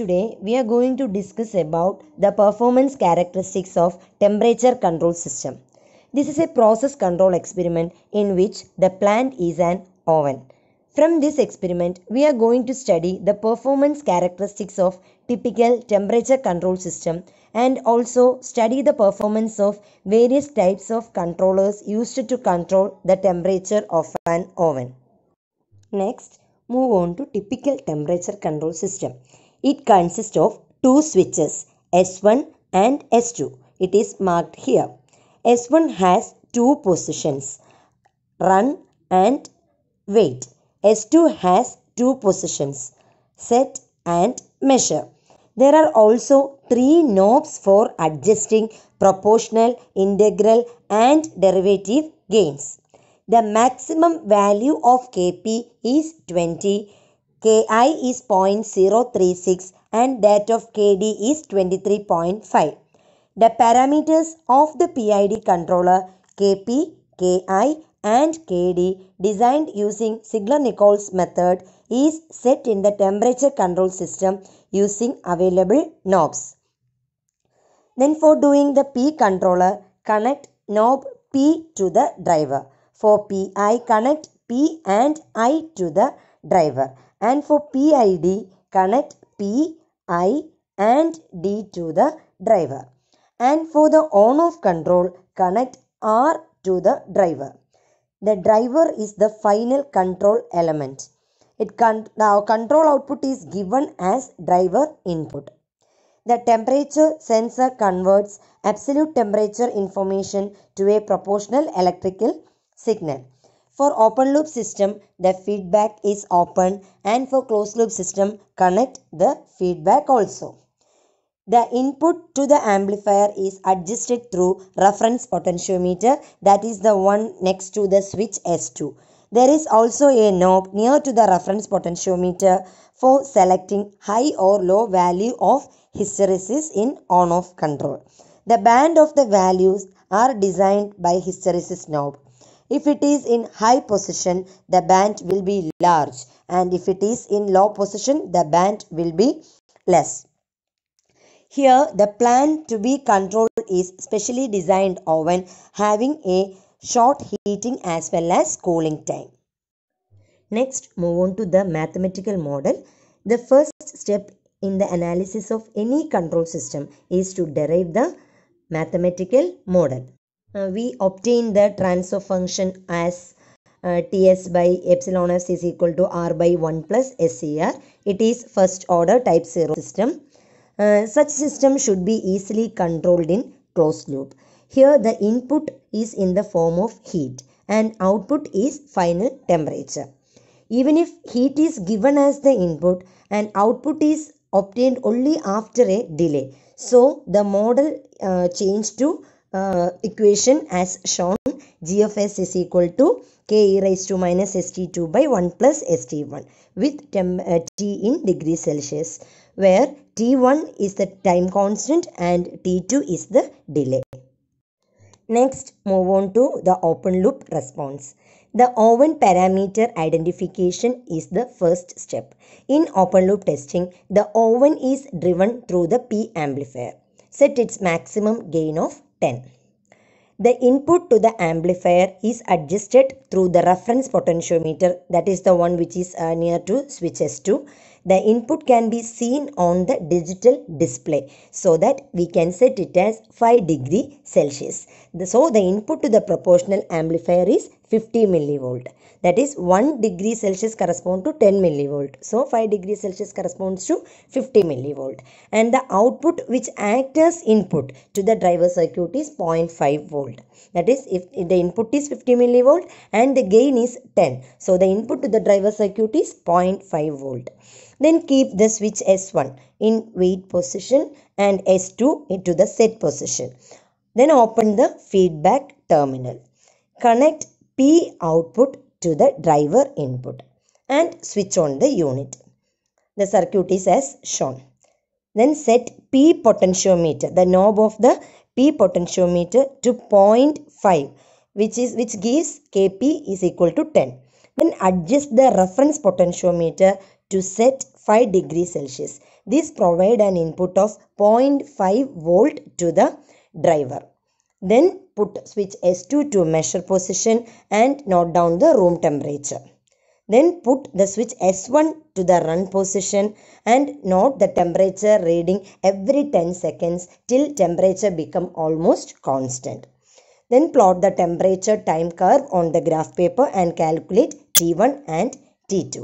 Today we are going to discuss about the performance characteristics of temperature control system. This is a process control experiment in which the plant is an oven. From this experiment we are going to study the performance characteristics of typical temperature control system and also study the performance of various types of controllers used to control the temperature of an oven. Next move on to typical temperature control system. It consists of two switches S1 and S2. It is marked here. S1 has two positions run and wait. S2 has two positions set and measure. There are also three knobs for adjusting proportional, integral and derivative gains. The maximum value of Kp is 20 Ki is 0.036 and that of Kd is 23.5. The parameters of the PID controller Kp, Ki and Kd designed using Ziegler-Nichols method is set in the temperature control system using available knobs. Then for doing the P controller, connect knob P to the driver. For PI, connect P and I to the driver and for PID connect P, I and D to the driver and for the on off control connect R to the driver. The driver is the final control element. It con- now control output is given as driver input. The temperature sensor converts absolute temperature information to a proportional electrical signal. For open loop system, the feedback is open and for closed loop system, connect the feedback also. The input to the amplifier is adjusted through reference potentiometer that is the one next to the switch S2. There is also a knob near to the reference potentiometer for selecting high or low value of hysteresis in on-off control. The band of the values are designed by hysteresis knob. If it is in high position, the band will be large and if it is in low position, the band will be less. Here, the plant to be controlled is specially designed oven having a short heating as well as cooling time. Next, move on to the mathematical model. The first step in the analysis of any control system is to derive the mathematical model. Uh, we obtain the transfer function as uh, Ts by epsilon s is equal to R by 1 plus SER. It is first order type 0 system. Uh, such system should be easily controlled in closed loop. Here the input is in the form of heat and output is final temperature. Even if heat is given as the input and output is obtained only after a delay. So the model uh, changed to uh, equation as shown g of s is equal to k e raised to minus st2 by 1 plus st1 with temp, uh, t in degree celsius where t1 is the time constant and t2 is the delay next move on to the open loop response the oven parameter identification is the first step. In open loop testing, the oven is driven through the P amplifier. Set its maximum gain of 10. The input to the amplifier is adjusted through the reference potentiometer that is the one which is uh, near to switch S2. The input can be seen on the digital display so that we can set it as 5 degree Celsius. The, so the input to the proportional amplifier is 50 millivolt that is 1 degree celsius corresponds to 10 millivolt so 5 degree celsius corresponds to 50 millivolt and the output which acts as input to the driver circuit is 0.5 volt that is if the input is 50 millivolt and the gain is 10 so the input to the driver circuit is 0.5 volt then keep the switch s1 in wait position and s2 into the set position then open the feedback terminal connect P output to the driver input and switch on the unit. The circuit is as shown. Then set P potentiometer, the knob of the P potentiometer to 0.5 which is which gives Kp is equal to 10. Then adjust the reference potentiometer to set 5 degree Celsius. This provide an input of 0.5 volt to the driver. Then put switch S2 to measure position and note down the room temperature. Then put the switch S1 to the run position and note the temperature reading every 10 seconds till temperature become almost constant. Then plot the temperature time curve on the graph paper and calculate T1 and T2.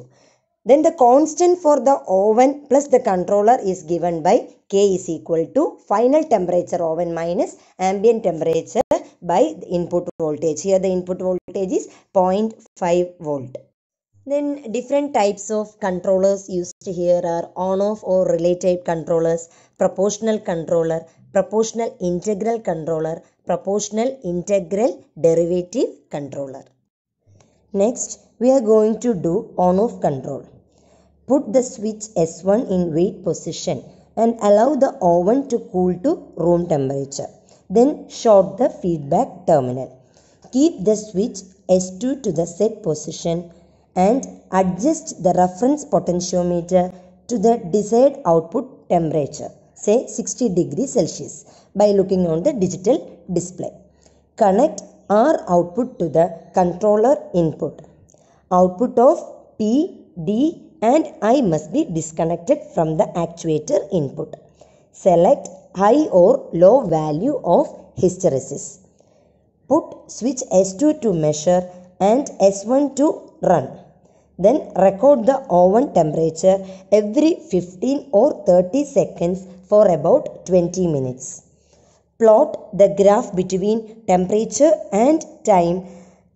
Then the constant for the oven plus the controller is given by K is equal to final temperature oven minus ambient temperature by the input voltage. Here the input voltage is 0.5 volt. Then different types of controllers used here are on-off or related controllers, proportional controller, proportional integral controller, proportional integral derivative controller. Next, we are going to do on-off control. Put the switch S1 in wait position and allow the oven to cool to room temperature then short the feedback terminal. Keep the switch S2 to the set position and adjust the reference potentiometer to the desired output temperature, say 60 degrees Celsius by looking on the digital display. Connect R output to the controller input. Output of P, D and I must be disconnected from the actuator input. Select high or low value of hysteresis. Put switch S2 to measure and S1 to run. Then record the oven temperature every 15 or 30 seconds for about 20 minutes. Plot the graph between temperature and time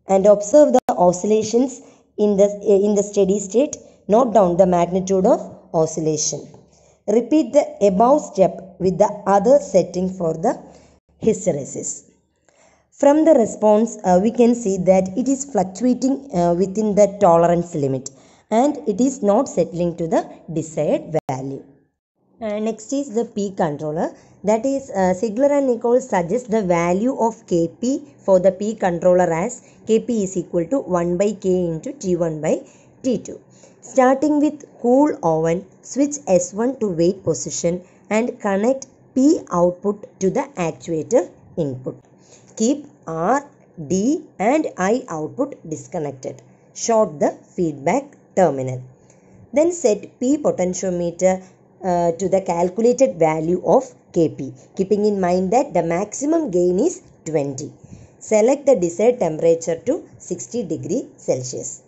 and observe the oscillations in the, in the steady state. Note down the magnitude of oscillation. Repeat the above step with the other setting for the hysteresis. From the response, uh, we can see that it is fluctuating uh, within the tolerance limit and it is not settling to the desired value. Uh, next is the P controller. That is, uh, Sigler and Nichols suggest the value of Kp for the P controller as Kp is equal to 1 by K into T1 by T2. Starting with cool oven, switch S1 to wait position and connect P output to the actuator input. Keep R, D and I output disconnected. Short the feedback terminal. Then set P potentiometer uh, to the calculated value of Kp, keeping in mind that the maximum gain is 20. Select the desired temperature to 60 degree Celsius.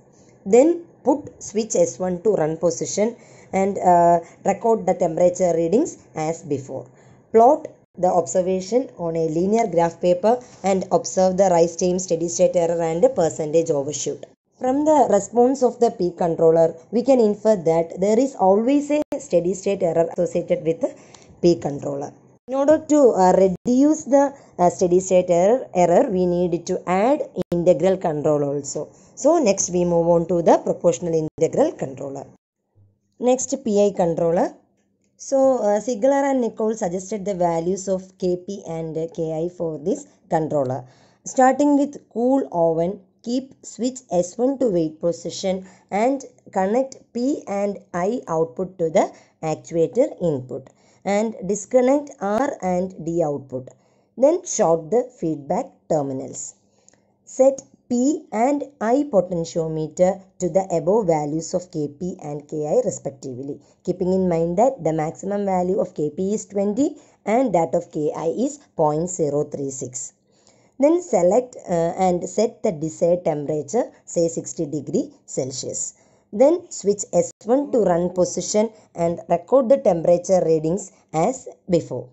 Then put switch S1 to run position and uh, record the temperature readings as before. Plot the observation on a linear graph paper and observe the rise time, steady state error and percentage overshoot. From the response of the peak controller, we can infer that there is always a steady state error associated with the peak controller. In order to uh, reduce the uh, steady state error, error, we need to add integral control also. So next we move on to the proportional integral controller. Next PI controller. So uh, Sigler and Nicole suggested the values of KP and KI for this controller. Starting with cool oven, keep switch S1 to wait position and connect P and I output to the actuator input and disconnect R and D output. Then short the feedback terminals. Set P and I potentiometer to the above values of Kp and Ki respectively. Keeping in mind that the maximum value of Kp is 20 and that of Ki is 0.036. Then select uh, and set the desired temperature say 60 degree Celsius. Then switch S1 to run position and record the temperature readings as before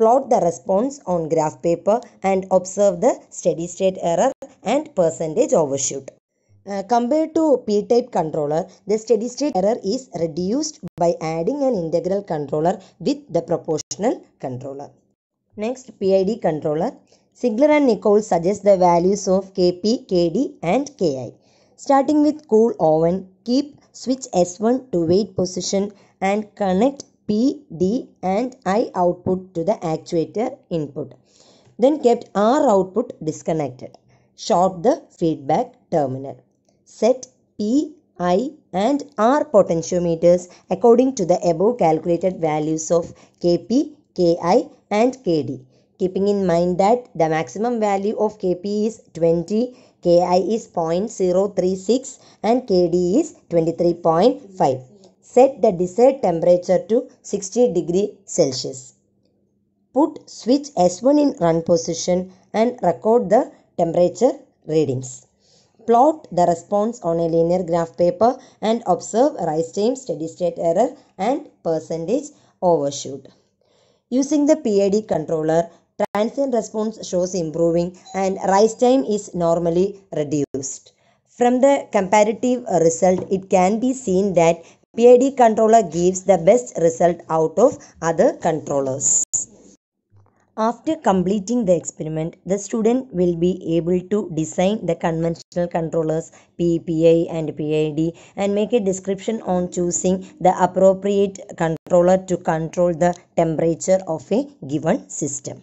plot the response on graph paper and observe the steady state error and percentage overshoot. Uh, compared to p-type controller, the steady state error is reduced by adding an integral controller with the proportional controller. Next, PID controller. Sigler and Nichols suggest the values of Kp, Kd and Ki. Starting with cool oven, keep switch S1 to wait position and connect P, D and I output to the actuator input. Then kept R output disconnected. Short the feedback terminal. Set P, I and R potentiometers according to the above calculated values of Kp, Ki and Kd. Keeping in mind that the maximum value of Kp is 20, Ki is 0.036 and Kd is 23.5. Set the desired temperature to 60 degree Celsius. Put switch S1 in run position and record the temperature readings. Plot the response on a linear graph paper and observe rise time, steady state error and percentage overshoot. Using the PID controller, transient response shows improving and rise time is normally reduced. From the comparative result, it can be seen that PID controller gives the best result out of other controllers. After completing the experiment, the student will be able to design the conventional controllers PPI and PID and make a description on choosing the appropriate controller to control the temperature of a given system.